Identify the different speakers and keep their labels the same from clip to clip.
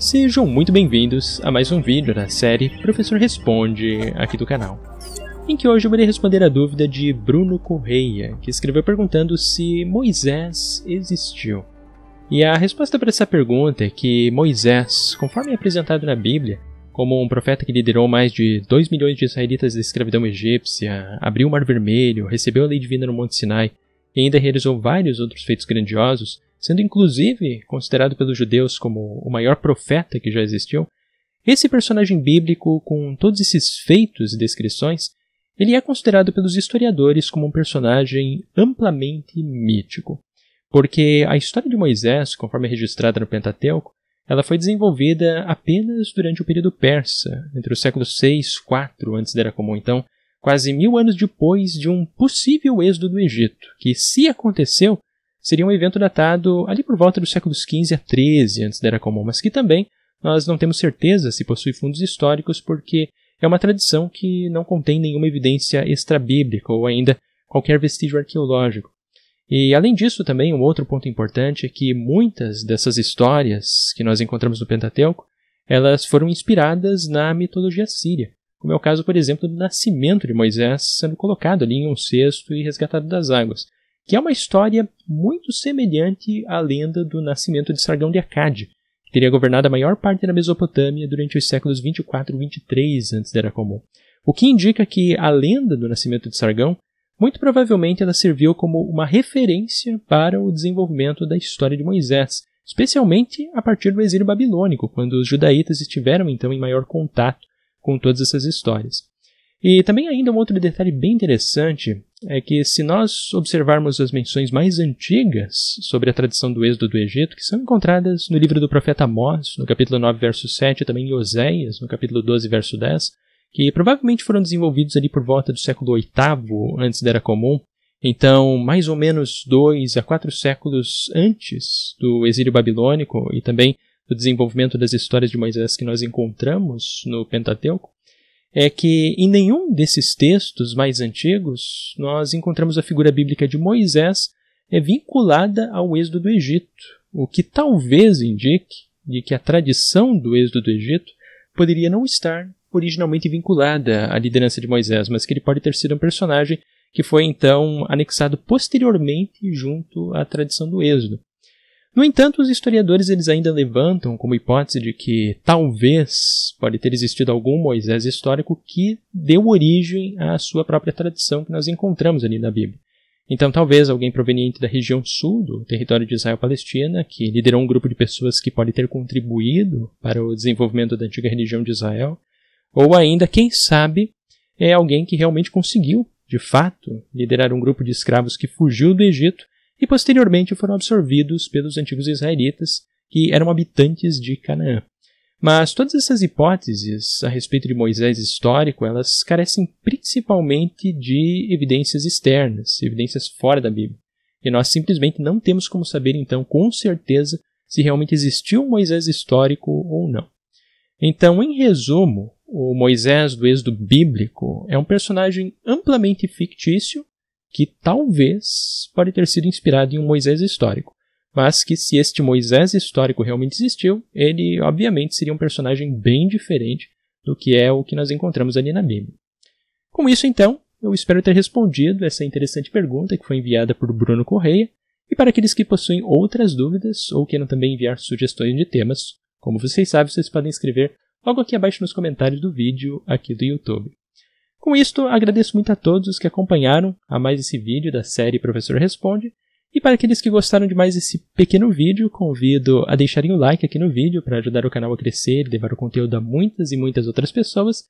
Speaker 1: Sejam muito bem-vindos a mais um vídeo da série Professor Responde aqui do canal, em que hoje eu irei responder a dúvida de Bruno Correia, que escreveu perguntando se Moisés existiu. E a resposta para essa pergunta é que Moisés, conforme é apresentado na Bíblia, como um profeta que liderou mais de 2 milhões de israelitas da escravidão egípcia, abriu o Mar Vermelho, recebeu a lei divina no Monte Sinai e ainda realizou vários outros feitos grandiosos, sendo inclusive considerado pelos judeus como o maior profeta que já existiu, esse personagem bíblico, com todos esses feitos e descrições, ele é considerado pelos historiadores como um personagem amplamente mítico, porque a história de Moisés, conforme é registrada no Pentateuco, ela foi desenvolvida apenas durante o período persa, entre os séculos 6 e 4 antes da Era Comum, então, quase mil anos depois de um possível êxodo do Egito, que, se aconteceu, seria um evento datado ali por volta dos séculos XV a XIII antes da Era Comum, mas que também nós não temos certeza se possui fundos históricos porque é uma tradição que não contém nenhuma evidência extrabíblica ou ainda qualquer vestígio arqueológico. E além disso, também um outro ponto importante é que muitas dessas histórias que nós encontramos no Pentateuco, elas foram inspiradas na mitologia síria, como é o caso, por exemplo, do nascimento de Moisés sendo colocado ali em um cesto e resgatado das águas que é uma história muito semelhante à lenda do nascimento de Sargão de Akkad, que teria governado a maior parte da Mesopotâmia durante os séculos 24 e 23 antes da Era Comum. O que indica que a lenda do nascimento de Sargão, muito provavelmente ela serviu como uma referência para o desenvolvimento da história de Moisés, especialmente a partir do exílio babilônico, quando os judaítas estiveram então em maior contato com todas essas histórias. E também ainda um outro detalhe bem interessante é que se nós observarmos as menções mais antigas sobre a tradição do êxodo do Egito, que são encontradas no livro do profeta Amós, no capítulo 9, verso 7, e também em Oséias, no capítulo 12, verso 10, que provavelmente foram desenvolvidos ali por volta do século VIII antes da Era Comum, então mais ou menos dois a quatro séculos antes do exílio babilônico e também do desenvolvimento das histórias de Moisés que nós encontramos no Pentateuco, é que em nenhum desses textos mais antigos nós encontramos a figura bíblica de Moisés é vinculada ao êxodo do Egito, o que talvez indique de que a tradição do êxodo do Egito poderia não estar originalmente vinculada à liderança de Moisés, mas que ele pode ter sido um personagem que foi então anexado posteriormente junto à tradição do êxodo. No entanto, os historiadores eles ainda levantam como hipótese de que talvez pode ter existido algum Moisés histórico que deu origem à sua própria tradição que nós encontramos ali na Bíblia. Então, talvez alguém proveniente da região sul do território de Israel-Palestina, que liderou um grupo de pessoas que pode ter contribuído para o desenvolvimento da antiga religião de Israel, ou ainda, quem sabe, é alguém que realmente conseguiu, de fato, liderar um grupo de escravos que fugiu do Egito e posteriormente foram absorvidos pelos antigos israelitas, que eram habitantes de Canaã. Mas todas essas hipóteses a respeito de Moisés histórico, elas carecem principalmente de evidências externas, evidências fora da Bíblia. E nós simplesmente não temos como saber então com certeza se realmente existiu um Moisés histórico ou não. Então, em resumo, o Moisés do êxodo bíblico é um personagem amplamente fictício que talvez pode ter sido inspirado em um Moisés histórico, mas que se este Moisés histórico realmente existiu, ele obviamente seria um personagem bem diferente do que é o que nós encontramos ali na Bíblia. Com isso, então, eu espero ter respondido essa interessante pergunta que foi enviada por Bruno Correia. E para aqueles que possuem outras dúvidas ou queiram também enviar sugestões de temas, como vocês sabem, vocês podem escrever logo aqui abaixo nos comentários do vídeo aqui do YouTube. Com isto, agradeço muito a todos os que acompanharam a mais esse vídeo da série Professor Responde. E para aqueles que gostaram de mais esse pequeno vídeo, convido a deixarem o like aqui no vídeo para ajudar o canal a crescer e levar o conteúdo a muitas e muitas outras pessoas.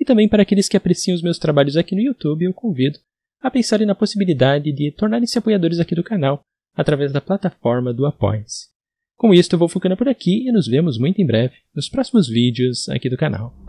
Speaker 1: E também para aqueles que apreciam os meus trabalhos aqui no YouTube, eu convido a pensarem na possibilidade de tornarem-se apoiadores aqui do canal através da plataforma do apoia Com isto, eu vou ficando por aqui e nos vemos muito em breve nos próximos vídeos aqui do canal.